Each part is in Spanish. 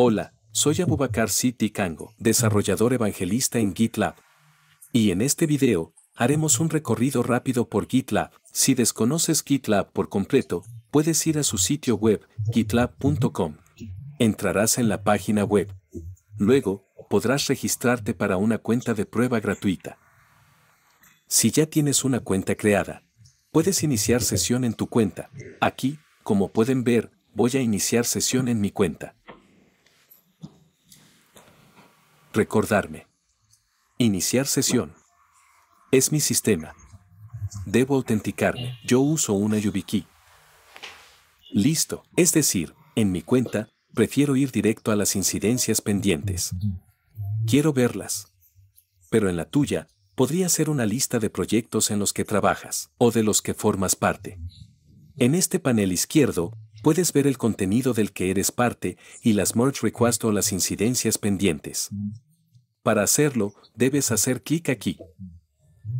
Hola, soy Abubakar City Kango, desarrollador evangelista en GitLab. Y en este video, haremos un recorrido rápido por GitLab. Si desconoces GitLab por completo, puedes ir a su sitio web, gitlab.com. Entrarás en la página web. Luego, podrás registrarte para una cuenta de prueba gratuita. Si ya tienes una cuenta creada, puedes iniciar sesión en tu cuenta. Aquí, como pueden ver, voy a iniciar sesión en mi cuenta. Recordarme. Iniciar sesión. Es mi sistema. Debo autenticarme. Yo uso una YubiKey. Listo. Es decir, en mi cuenta, prefiero ir directo a las incidencias pendientes. Quiero verlas. Pero en la tuya, podría ser una lista de proyectos en los que trabajas o de los que formas parte. En este panel izquierdo, puedes ver el contenido del que eres parte y las merge requests o las incidencias pendientes. Para hacerlo, debes hacer clic aquí.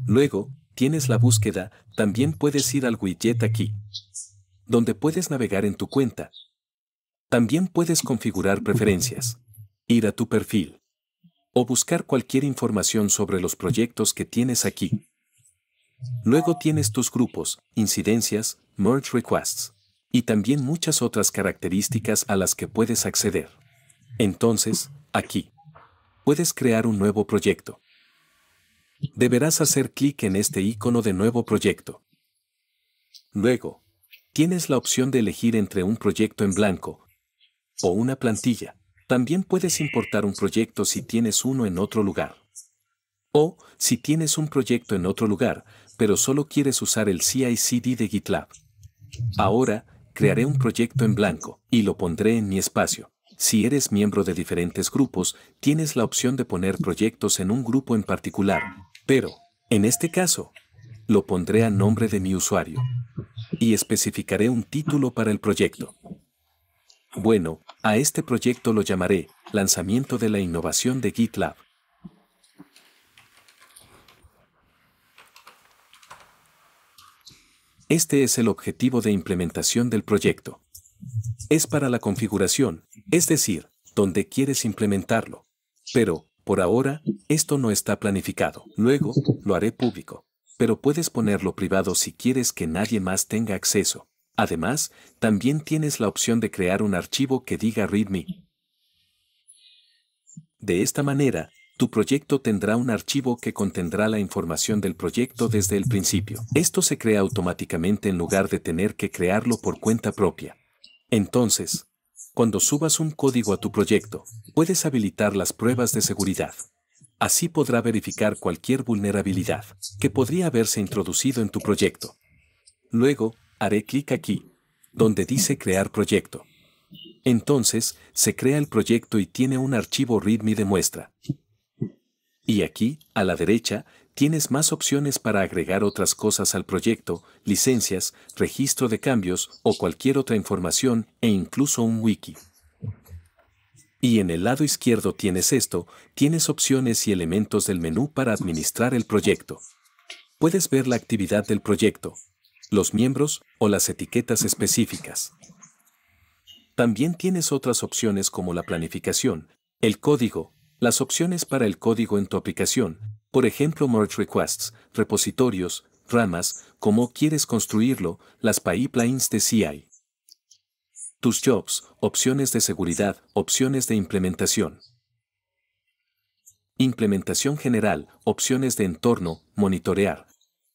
Luego, tienes la búsqueda, también puedes ir al widget aquí, donde puedes navegar en tu cuenta. También puedes configurar preferencias, ir a tu perfil o buscar cualquier información sobre los proyectos que tienes aquí. Luego tienes tus grupos, incidencias, merge requests y también muchas otras características a las que puedes acceder. Entonces, aquí puedes crear un nuevo proyecto. Deberás hacer clic en este icono de nuevo proyecto. Luego, tienes la opción de elegir entre un proyecto en blanco o una plantilla. También puedes importar un proyecto si tienes uno en otro lugar. O, si tienes un proyecto en otro lugar, pero solo quieres usar el CI/CD de GitLab. Ahora, crearé un proyecto en blanco y lo pondré en mi espacio. Si eres miembro de diferentes grupos, tienes la opción de poner proyectos en un grupo en particular, pero, en este caso, lo pondré a nombre de mi usuario y especificaré un título para el proyecto. Bueno, a este proyecto lo llamaré Lanzamiento de la Innovación de GitLab. Este es el objetivo de implementación del proyecto es para la configuración, es decir, donde quieres implementarlo. Pero, por ahora, esto no está planificado. Luego, lo haré público. Pero puedes ponerlo privado si quieres que nadie más tenga acceso. Además, también tienes la opción de crear un archivo que diga README. De esta manera, tu proyecto tendrá un archivo que contendrá la información del proyecto desde el principio. Esto se crea automáticamente en lugar de tener que crearlo por cuenta propia. Entonces, cuando subas un código a tu proyecto, puedes habilitar las pruebas de seguridad. Así podrá verificar cualquier vulnerabilidad que podría haberse introducido en tu proyecto. Luego, haré clic aquí, donde dice Crear proyecto. Entonces, se crea el proyecto y tiene un archivo README de muestra, y aquí, a la derecha, tienes más opciones para agregar otras cosas al proyecto, licencias, registro de cambios o cualquier otra información e incluso un wiki. Y en el lado izquierdo tienes esto, tienes opciones y elementos del menú para administrar el proyecto. Puedes ver la actividad del proyecto, los miembros o las etiquetas específicas. También tienes otras opciones como la planificación, el código, las opciones para el código en tu aplicación, por ejemplo merge requests, repositorios, ramas, cómo quieres construirlo, las pipelines de CI. Tus jobs, opciones de seguridad, opciones de implementación. Implementación general, opciones de entorno, monitorear.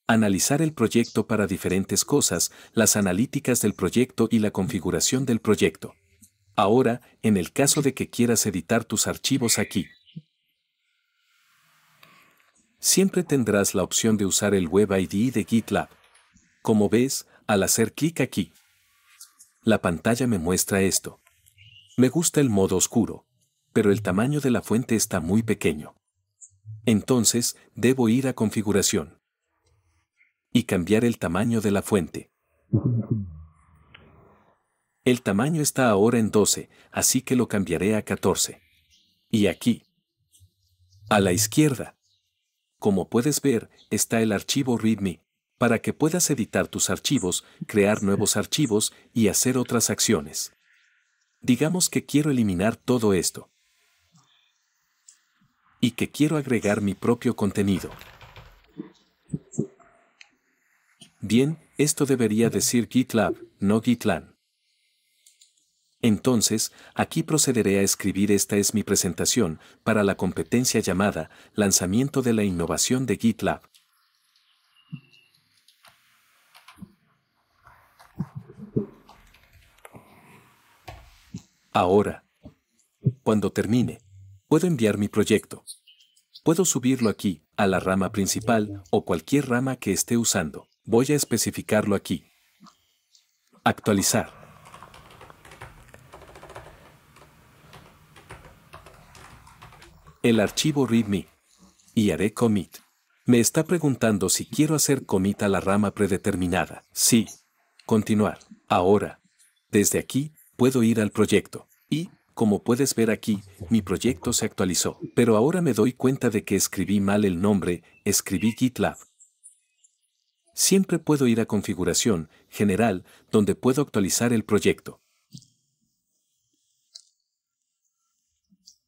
Analizar el proyecto para diferentes cosas, las analíticas del proyecto y la configuración del proyecto. Ahora, en el caso de que quieras editar tus archivos aquí, siempre tendrás la opción de usar el Web ID de GitLab. Como ves, al hacer clic aquí, la pantalla me muestra esto. Me gusta el modo oscuro, pero el tamaño de la fuente está muy pequeño. Entonces, debo ir a configuración y cambiar el tamaño de la fuente. El tamaño está ahora en 12, así que lo cambiaré a 14. Y aquí. A la izquierda. Como puedes ver, está el archivo README, para que puedas editar tus archivos, crear nuevos archivos y hacer otras acciones. Digamos que quiero eliminar todo esto. Y que quiero agregar mi propio contenido. Bien, esto debería decir GitLab, no GitLab. Entonces, aquí procederé a escribir esta es mi presentación para la competencia llamada Lanzamiento de la Innovación de GitLab. Ahora, cuando termine, puedo enviar mi proyecto. Puedo subirlo aquí, a la rama principal o cualquier rama que esté usando. Voy a especificarlo aquí. Actualizar. el archivo README y haré commit. Me está preguntando si quiero hacer commit a la rama predeterminada. Sí. Continuar. Ahora. Desde aquí, puedo ir al proyecto. Y, como puedes ver aquí, mi proyecto se actualizó. Pero ahora me doy cuenta de que escribí mal el nombre, escribí GitLab. Siempre puedo ir a configuración, general, donde puedo actualizar el proyecto.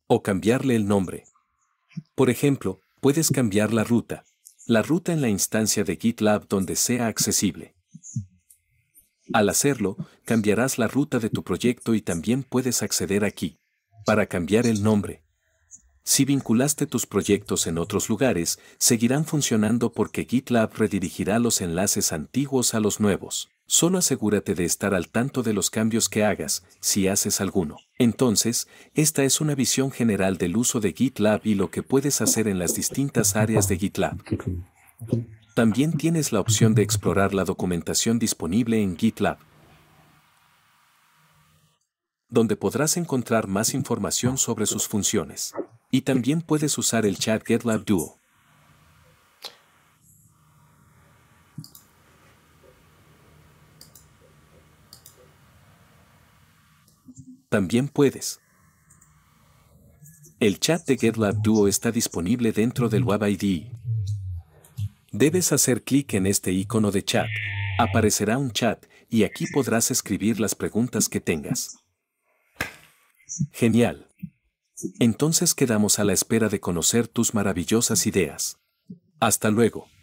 O cambiarle el nombre. Por ejemplo, puedes cambiar la ruta. La ruta en la instancia de GitLab donde sea accesible. Al hacerlo, cambiarás la ruta de tu proyecto y también puedes acceder aquí, para cambiar el nombre. Si vinculaste tus proyectos en otros lugares, seguirán funcionando porque GitLab redirigirá los enlaces antiguos a los nuevos. Solo asegúrate de estar al tanto de los cambios que hagas, si haces alguno. Entonces, esta es una visión general del uso de GitLab y lo que puedes hacer en las distintas áreas de GitLab. También tienes la opción de explorar la documentación disponible en GitLab, donde podrás encontrar más información sobre sus funciones. Y también puedes usar el chat GitLab Duo. También puedes. El chat de GitLab Duo está disponible dentro del ID. Debes hacer clic en este icono de chat. Aparecerá un chat y aquí podrás escribir las preguntas que tengas. Genial. Entonces quedamos a la espera de conocer tus maravillosas ideas. Hasta luego.